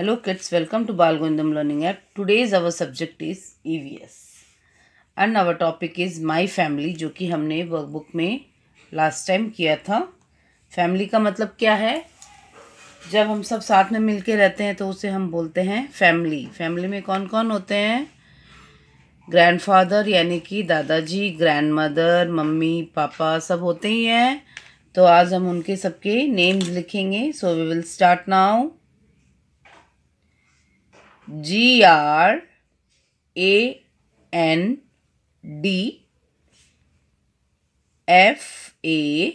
Hello kids, welcome to Balgondam Learning our subject is E V S and our topic is my family जो कि हमने workbook में last time किया था family का मतलब क्या है जब हम सब साथ में मिलके रहते हैं तो उसे हम बोलते हैं फैमिली फैमिली में कौन कौन होते हैं ग्रैंडफादर यानी कि दादाजी ग्रैंड मदर मम्मी पापा सब होते ही हैं तो आज हम उनके सबके नेम्स लिखेंगे so we will start now G R A N D F A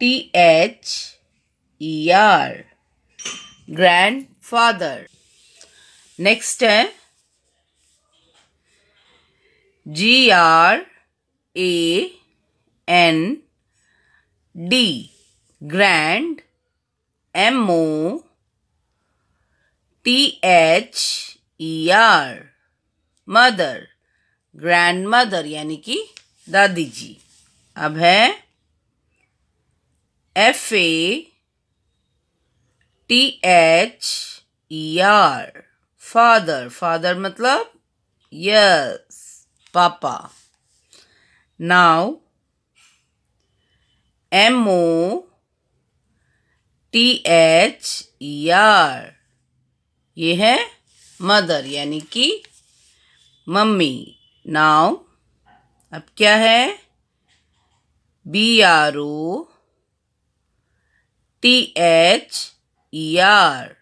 T H E R grand father next है G R A N D grand M O T H E R mother grand mother यानी कि दादी जी अब है F A T H E R father father मतलब yes पापा now M O T H E R ये है मदर यानी कि मम्मी नाउ अब क्या है B R O T H E R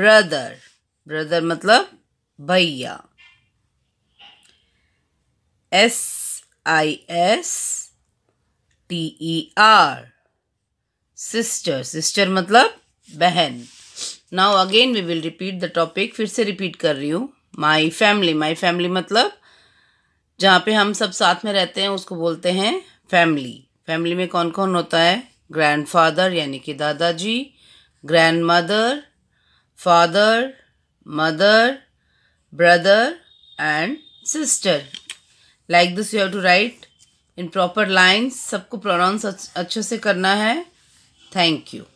brother brother मतलब भैया S I S T E R sister sister मतलब बहन now again we will repeat the topic फिर से रिपीट कर रही हूँ माई फैमिली माई फैमिली मतलब जहाँ पे हम सब साथ में रहते हैं उसको बोलते हैं फैमिली फैमिली में कौन कौन होता है ग्रैंडफादर यानी कि दादाजी grand mother father mother brother and sister like this you have to write in proper lines सबको प्रोनाउंस अच्छे से करना है थैंक यू